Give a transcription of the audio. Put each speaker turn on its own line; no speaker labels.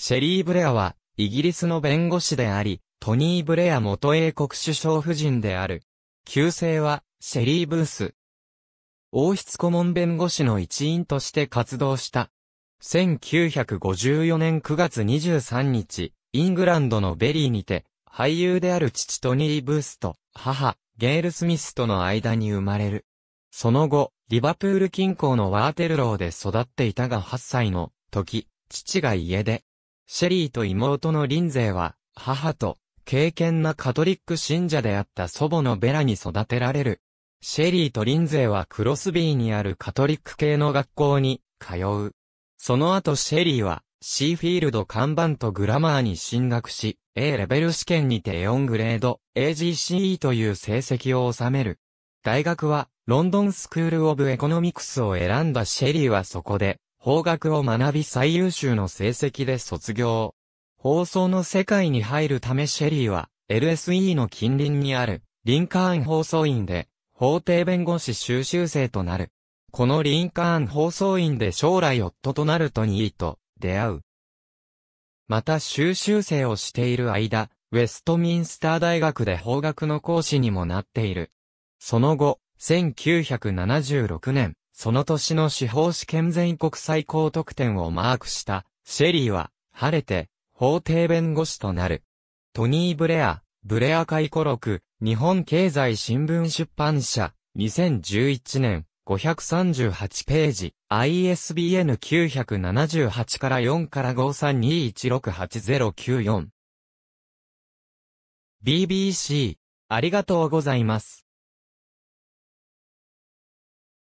シェリー・ブレアは、イギリスの弁護士であり、トニー・ブレア元英国首相夫人である。旧姓は、シェリー・ブース。王室顧問弁護士の一員として活動した。1954年9月23日、イングランドのベリーにて、俳優である父トニー・ブースと母、ゲール・スミスとの間に生まれる。その後、リバプール近郊のワーテルローで育っていたが8歳の時、父が家で、シェリーと妹のリンゼーは、母と、敬虔なカトリック信者であった祖母のベラに育てられる。シェリーとリンゼーはクロスビーにあるカトリック系の学校に通う。その後シェリーはシーフィールド看板とグラマーに進学し、A レベル試験にて4グレード AGCE という成績を収める。大学はロンドンスクールオブエコノミクスを選んだシェリーはそこで法学を学び最優秀の成績で卒業。放送の世界に入るためシェリーは、LSE の近隣にある、リンカーン放送院で、法廷弁護士修習生となる。このリンカーン放送院で将来夫となるトニーと出会う。また修習生をしている間、ウェストミンスター大学で法学の講師にもなっている。その後、1976年、その年の司法試験全国最高得点をマークした、シェリーは、晴れて、法廷弁護士となる。トニー・ブレア、ブレア回顧録、日本経済新聞出版社、2011年、538ページ、ISBN 978から4から53216804。BBC、ありがとうございます。